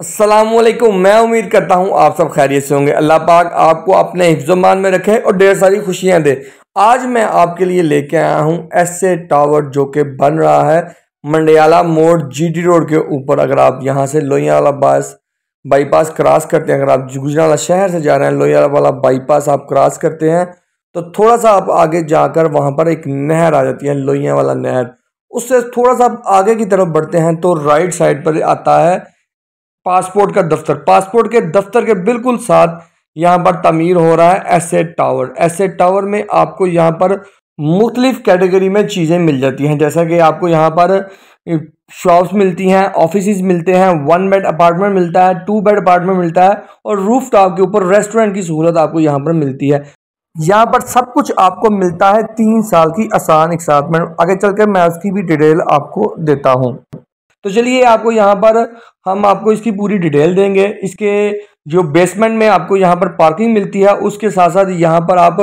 असलम मैं उम्मीद करता हूँ आप सब खैरियत से होंगे अल्लाह पाक आपको अपने हिफ्जमान में रखे और ढेर सारी खुशियाँ दे आज मैं आपके लिए लेके आया हूँ ऐसे टावर जो कि बन रहा है मंडियाला मोड़ टी रोड के ऊपर अगर आप यहाँ से लोहिया वाला बास बाईपास क्रॉस करते हैं अगर आप गुजराला शहर से जा रहे हैं लोहिया वाला बाईपास आप क्रॉस करते हैं तो थोड़ा सा आप आगे जाकर वहाँ पर एक नहर आ जाती है लोहिया वाला नहर उससे थोड़ा सा आप आगे की तरफ बढ़ते हैं तो राइट साइड पर आता है पासपोर्ट का दफ्तर पासपोर्ट के दफ्तर के बिल्कुल साथ यहाँ पर तमीर हो रहा है एसेट टावर एसेट टावर में आपको यहाँ पर मुख्तलिफ कैटेगरी में चीज़ें मिल जाती हैं जैसा कि आपको यहाँ पर शॉप्स मिलती हैं ऑफिस मिलते हैं वन बेड अपार्टमेंट मिलता है टू बेड अपार्टमेंट मिलता है और रूफ टॉप के ऊपर रेस्टोरेंट की सहूलत आपको यहाँ पर मिलती है यहाँ पर सब कुछ आपको मिलता है तीन साल की आसान एक्साइटमेंट आगे कर मैं उसकी भी डिटेल आपको देता हूँ तो चलिए आपको यहाँ पर हम आपको इसकी पूरी डिटेल देंगे इसके जो बेसमेंट में आपको यहाँ पर पार्किंग मिलती है उसके साथ साथ यहाँ पर आप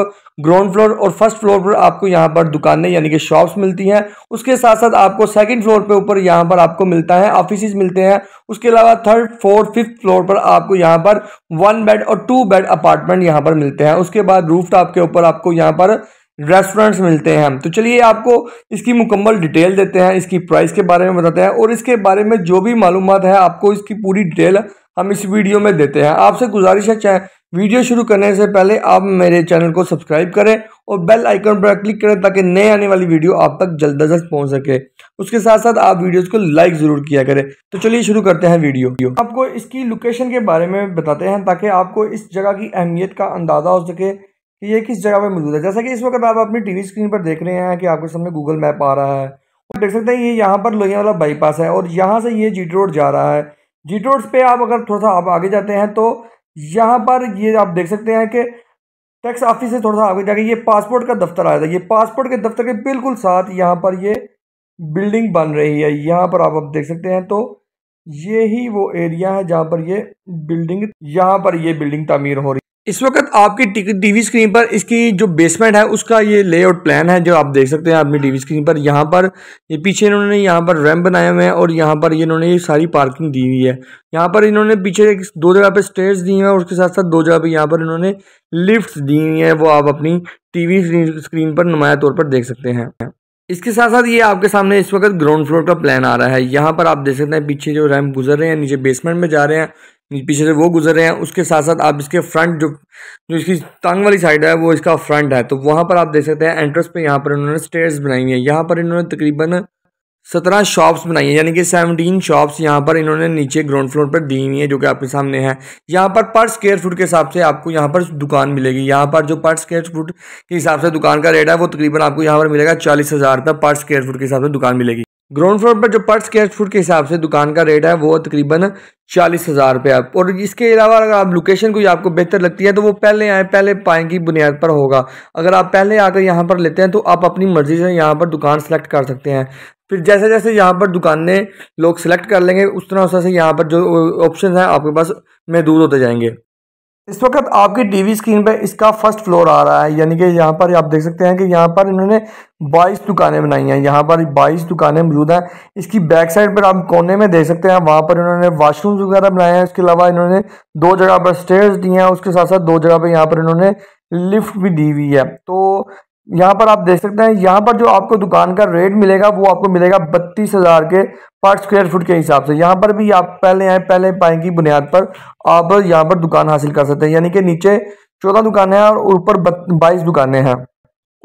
ग्राउंड फ्लोर और फर्स्ट फ्लोर पर आपको यहाँ पर दुकानें यानी कि शॉप्स मिलती हैं उसके साथ साथ आपको सेकंड फ्लोर पे ऊपर यहाँ पर आपको मिलता है ऑफिस मिलते हैं उसके अलावा थर्ड फोर्थ फिफ्थ फ्लोर पर आपको यहाँ पर वन बेड और टू बेड अपार्टमेंट यहाँ पर मिलते हैं उसके बाद रूफ के ऊपर आपको यहाँ पर रेस्टोरेंट्स मिलते हैं तो चलिए आपको इसकी मुकम्मल डिटेल देते हैं इसकी प्राइस के बारे में बताते हैं और इसके बारे में जो भी मालूम है आपको इसकी पूरी डिटेल हम इस वीडियो में देते हैं आपसे गुजारिश है चाहे वीडियो शुरू करने से पहले आप मेरे चैनल को सब्सक्राइब करें और बेल आइकन पर क्लिक करें ताकि नए आने वाली वीडियो आप तक जल्द अज जल्द पहुंच सके उसके साथ साथ आप वीडियोस को लाइक ज़रूर किया करें तो चलिए शुरू करते हैं वीडियो आपको इसकी लोकेशन के बारे में बताते हैं ताकि आपको इस जगह की अहमियत का अंदाज़ा हो सके कि ये किस जगह पर मौजूद है जैसा कि इस वक्त आप अपनी टीवी स्क्रीन पर देख रहे हैं कि आपके सामने गूगल मैप आ रहा है और देख सकते हैं ये यहाँ पर लोहिया वाला बाईपास है और यहाँ से ये जी रोड जा रहा है जी रोड पर आप अगर थोड़ा सा आप आगे जाते हैं तो यहाँ पर ये आप देख सकते हैं कि टैक्स ऑफिस से थोड़ा सा आगे जाके ये पासपोर्ट का दफ्तर आया था ये पासपोर्ट के दफ्तर के बिल्कुल साथ यहाँ पर ये बिल्डिंग बन रही है यहाँ पर आप अब देख सकते हैं तो ये ही वो एरिया है जहाँ पर ये बिल्डिंग यहाँ पर ये बिल्डिंग तमीर हो रही इस वक्त आपकी टीवी स्क्रीन पर इसकी जो बेसमेंट है उसका ये लेआउट प्लान है जो आप देख सकते हैं अपनी टीवी स्क्रीन पर यहाँ पर ये पीछे इन्होंने यहाँ पर रैम बनाए हुए हैं और यहाँ पर इन्होंने ये सारी पार्किंग दी हुई है यहाँ पर इन्होंने पीछे एक दो जगह पे स्टेयर्स दी हैं और उसके साथ साथ दो जगह पे यहाँ पर इन्होंने लिफ्ट दी हुई हैं वो आप अपनी टीवी स्क्रीन पर नुमाया तौर पर देख सकते हैं इसके साथ साथ ये आपके सामने इस वक्त ग्राउंड फ्लोर का प्लान आ रहा है यहाँ पर आप देख सकते हैं पीछे जो रैम गुजर रहे हैं नीचे बेसमेंट में जा रहे हैं पीछे से वो गुजर रहे हैं उसके साथ साथ आप इसके फ्रंट जो जो इसकी टांग वाली साइड है वो इसका फ्रंट है तो वहाँ पर आप देख सकते हैं एंट्रेंस पे यहाँ पर इन्होंने स्टेयर्स बनाई है यहाँ पर इन्होंने तकरीबन सत्रह शॉप्स बनाई है यानी कि सेवनटीन शॉप्स यहाँ पर इन्होंने नीचे ग्राउंड फ्लोर पर दी हुई है जो कि आपके सामने है यहाँ पर पर स्केयर फुट के हिसाब से आपको यहाँ पर दुकान मिलेगी यहाँ पर जो पर स्केयर फुट के हिसाब से दुकान का रेट है वो तकरीबन आपको यहाँ पर मिलेगा चालीस हज़ार रुपये पर स्केयर फुट के हिसाब से दुकान मिलेगी ग्राउंड फ्लोर पर जो पर स्केयर फुट के हिसाब से दुकान का रेट है वो तकरीबन चालीस हज़ार रुपये और इसके अलावा अगर आप लोकेशन कोई आपको बेहतर लगती है तो वो पहले आए पहले पाएँ की बुनियाद पर होगा अगर आप पहले आकर यहाँ पर लेते हैं तो आप अपनी मर्ज़ी से यहाँ पर दुकान सेलेक्ट कर सकते हैं फिर जैसे जैसे यहाँ पर दुकानें लोग सेलेक्ट कर लेंगे उस तरह उस तरह से यहाँ पर जो ऑप्शन हैं आपके पास महदूद होते जाएंगे इस वक्त आपकी टीवी स्क्रीन पर इसका फर्स्ट फ्लोर आ रहा है यानी कि यहाँ पर आप देख सकते हैं कि यहाँ पर इन्होंने 22 दुकानें बनाई हैं यहाँ पर 22 दुकानें मौजूद हैं इसकी बैक साइड पर आप कोने में देख सकते हैं वहाँ पर इन्होंने वाशरूम्स वगैरह बनाए हैं इसके अलावा इन्होंने दो जगह पर स्टेयर्स दी हैं उसके साथ साथ दो जगह पर यहाँ पर इन्होंने लिफ्ट भी दी हुई है तो यहाँ पर आप देख सकते हैं यहाँ पर जो आपको दुकान का रेट मिलेगा वो आपको मिलेगा बत्तीस हज़ार के पर स्क्वायर फुट के हिसाब से यहाँ पर भी आप पहले आए पहले पाए की बुनियाद पर आप यहाँ पर दुकान हासिल कर सकते हैं यानी कि नीचे चौदह दुकानें हैं और ऊपर बाईस दुकानें हैं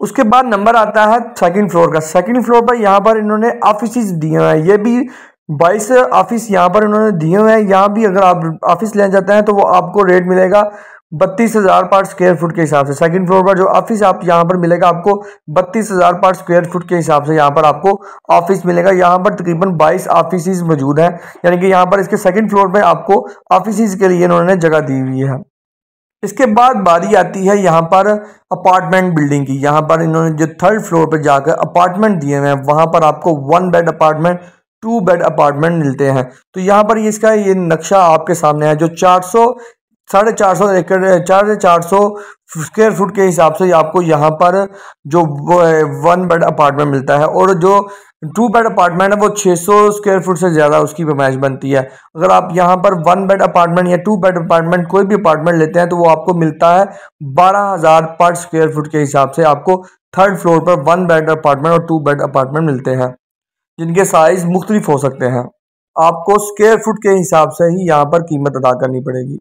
उसके बाद नंबर आता है सेकेंड फ्लोर का सेकेंड फ्लोर पर यहाँ पर इन्होंने ऑफिस दिए हैं ये भी बाईस ऑफिस यहाँ पर इन्होंने दिए हुए हैं यहाँ भी अगर आप ऑफिस लेना जाते हैं तो वो आपको रेट मिलेगा बत्तीस हज़ार पार स्क्वेयर फुट के हिसाब से सेकंड फ्लोर पर जो ऑफिस आप यहाँ पर मिलेगा आपको बत्तीस हज़ार पार स्क्वेयर फुट के हिसाब से यहाँ पर आपको ऑफिस मिलेगा यहाँ पर तकरीबन बाईस ऑफिस मौजूद हैं यानी कि यहाँ पर इसके सेकंड फ्लोर पर आपको ऑफिस के लिए इन्होंने जगह दी हुई है इसके बाद बारी आती है यहाँ पर अपार्टमेंट बिल्डिंग की यहाँ पर इन्होंने जो थर्ड फ्लोर पर जाकर अपार्टमेंट दिए हुए हैं वहाँ पर आपको one bed apartment two bed apartment मिलते हैं तो यहाँ पर ये इसका ये नक्शा आपके सामने है जो साढ़े चार सौ एकड़ साढ़े चार सौ स्क्वेयर फुट के हिसाब से आपको यहाँ पर जो वन बेड अपार्टमेंट मिलता है और जो टू बेड अपार्टमेंट है वो 600 स्क्वायर फुट से ज़्यादा उसकी पेमाइश बनती है अगर आप यहाँ पर वन बेड अपार्टमेंट या टू बेड अपार्टमेंट कोई भी अपार्टमेंट लेते हैं तो वो आपको मिलता है बारह हज़ार पर स्क्वायर फुट के हिसाब से आपको थर्ड फ्लोर पर वन बेड अपार्टमेंट और टू बेड अपार्टमेंट मिलते हैं जिनके साइज़ मुख्तलिफ हो सकते हैं आपको स्क्वेयर फुट के हिसाब से ही यहाँ पर कीमत अदा करनी पड़ेगी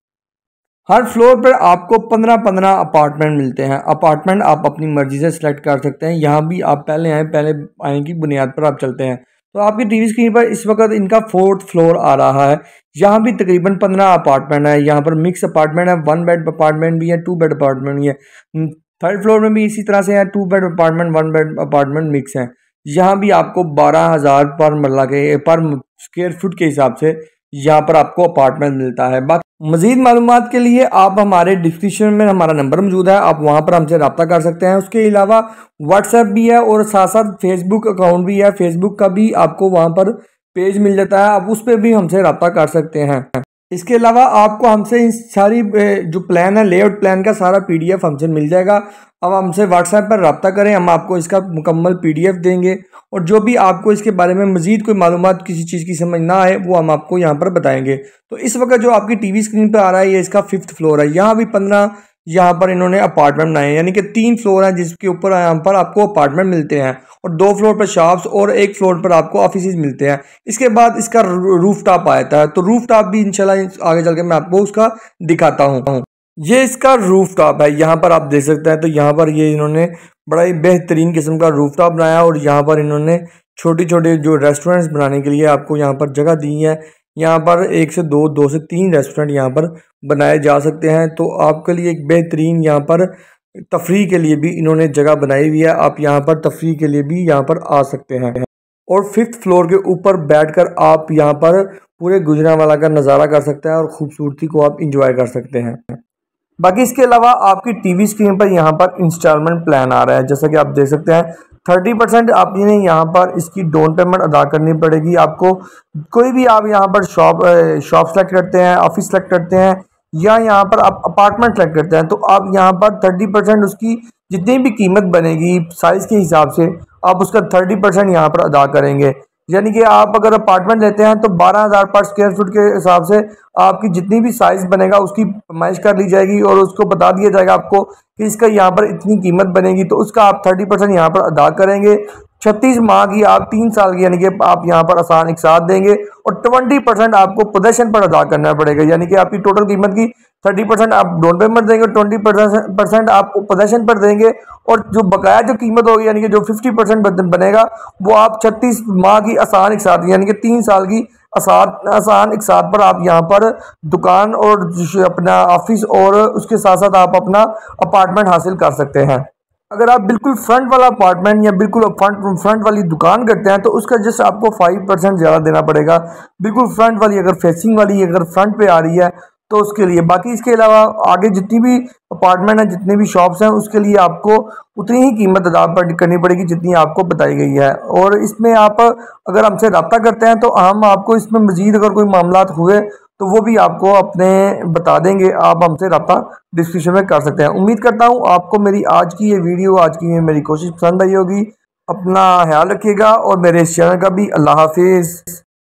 हर फ्लोर पर आपको पंद्रह पंद्रह अपार्टमेंट मिलते हैं अपार्टमेंट आप अपनी मर्जी से सिलेक्ट कर सकते हैं यहाँ भी आप पहले आए पहले आए की बुनियाद पर आप चलते हैं तो आपकी टीवी स्क्रीन पर इस वक्त इनका फोर्थ फ्लोर आ रहा है यहाँ भी तकरीबन पंद्रह अपार्टमेंट है यहाँ पर मिक्स अपार्टमेंट है वन बेड अपार्टमेंट भी है टू बेड अपार्टमेंट भी है थर्ड फ्लोर में भी इसी तरह से है two bed apartment one bed apartment mix हैं यहाँ भी आपको बारह हज़ार पर मरला के पर स्क्वेयर फुट के हिसाब से यहाँ पर आपको अपार्टमेंट मिलता है बाकी मजीद मालूम के लिए आप हमारे डिस्क्रिप्शन में हमारा नंबर मौजूद है आप वहाँ पर हमसे रब्ता कर सकते हैं उसके अलावा व्हाट्सएप भी है और साथ साथ फेसबुक अकाउंट भी है फेसबुक का भी आपको वहाँ पर पेज मिल जाता है आप उस पर भी हमसे रब्ता कर सकते हैं इसके अलावा आपको हमसे इन सारी जो प्लान है लेआउट प्लान का सारा पीडीएफ हमसे मिल जाएगा अब हमसे व्हाट्सएप पर रबता करें हम आपको इसका मुकम्मल पीडीएफ देंगे और जो भी आपको इसके बारे में मजीद कोई मालूम किसी चीज़ की समझ ना आए वो हम आपको यहाँ पर बताएंगे तो इस वक्त जो आपकी टीवी स्क्रीन पर आ रहा है ये इसका फिफ्थ फ्लोर है यहाँ भी पंद्रह यहाँ पर इन्होंने अपार्टमेंट बनाए यानी कि तीन फ्लोर हैं जिसके ऊपर यहाँ पर आपको अपार्टमेंट मिलते हैं और दो फ्लोर पर शॉप्स और एक फ्लोर पर आपको ऑफिस मिलते हैं इसके बाद इसका रूफ टॉप आता है तो रूफ टॉप भी इनशाला आगे चल के मैं आपको उसका दिखाता हूँ ये इसका रूफ टॉप है यहाँ पर आप देख सकते हैं तो यहाँ पर ये इन्होंने बड़ा ही बेहतरीन किस्म का रूफ टॉप बनाया और यहाँ पर इन्होंने छोटे छोटे जो रेस्टोरेंट्स बनाने के लिए आपको यहाँ पर जगह दी है यहाँ पर एक से दो दो से तीन रेस्टोरेंट यहाँ पर बनाए जा सकते हैं तो आपके लिए एक बेहतरीन यहाँ पर तफरी के लिए भी इन्होंने जगह बनाई हुई है आप यहाँ पर तफरी के लिए भी यहाँ पर आ सकते हैं और फिफ्थ फ्लोर के ऊपर बैठकर आप यहाँ पर पूरे गुजरावाला का नज़ारा कर सकते हैं और ख़ूबसूरती को आप इंजॉय कर सकते हैं बाकी इसके अलावा आपकी टीवी स्क्रीन पर यहाँ पर इंस्टॉलमेंट प्लान आ रहा है जैसा कि आप देख सकते हैं थर्टी परसेंट आपने यहाँ पर इसकी डाउन पेमेंट अदा करनी पड़ेगी आपको कोई भी आप यहाँ पर शॉप शॉप सेलेक्ट करते हैं ऑफिस सेलेक्ट करते हैं या यहाँ पर आप अपार्टमेंट सेलेक्ट करते हैं तो आप यहाँ पर थर्टी परसेंट उसकी जितनी भी कीमत बनेगी साइज़ के हिसाब से आप उसका थर्टी परसेंट यहाँ पर अदा करेंगे यानी कि आप अगर अपार्टमेंट लेते हैं तो बारह हज़ार पर स्क्वायर फुट के हिसाब से आपकी जितनी भी साइज़ बनेगा उसकी पैमाइश कर ली जाएगी और उसको बता दिया जाएगा आपको कि इसका यहाँ पर इतनी कीमत बनेगी तो उसका आप थर्टी परसेंट यहाँ पर अदा करेंगे छत्तीस माह की आप तीन साल की यानी कि आप यहाँ पर आसान एक साथ देंगे और ट्वेंटी परसेंट आपको प्रदर्शन पर अदा करना पड़ेगा यानी कि आपकी टोटल कीमत की थर्टी परसेंट आप डाउन पेमेंट देंगे ट्वेंटी परसेंट आप प्रदर्शन पर देंगे और जो बकाया जो कीमत होगी यानी कि जो फिफ्टी परसेंट बनेगा वो आप छत्तीस माह की आसान एक साथ यानी कि तीन साल की आसान आसान एक साथ पर आप यहाँ पर दुकान और अपना ऑफिस और उसके साथ साथ आप अपना अपार्टमेंट हासिल कर सकते हैं अगर आप बिल्कुल फ्रंट वाला अपार्टमेंट या बिल्कुल फ्रंट फ्रंट वाली दुकान करते हैं तो उसका जस्ट आपको फाइव परसेंट ज़्यादा देना पड़ेगा बिल्कुल फ्रंट वाली अगर फेसिंग वाली अगर फ्रंट पे आ रही है तो उसके लिए बाकी इसके अलावा आगे जितनी भी अपार्टमेंट हैं जितनी भी शॉप्स हैं उसके लिए आपको उतनी ही कीमत अदा करनी पड़ेगी जितनी आपको बताई गई है और इसमें आप अगर हमसे रबता करते हैं तो हम आपको इसमें मज़ीद अगर कोई मामला हुए तो वो भी आपको अपने बता देंगे आप हमसे रबा डिस्क्रिप्शन में कर सकते हैं उम्मीद करता हूँ आपको मेरी आज की ये वीडियो आज की ये मेरी कोशिश पसंद आई होगी अपना ख्याल रखिएगा और मेरे इस चैनल का भी अल्लाह हाफिज़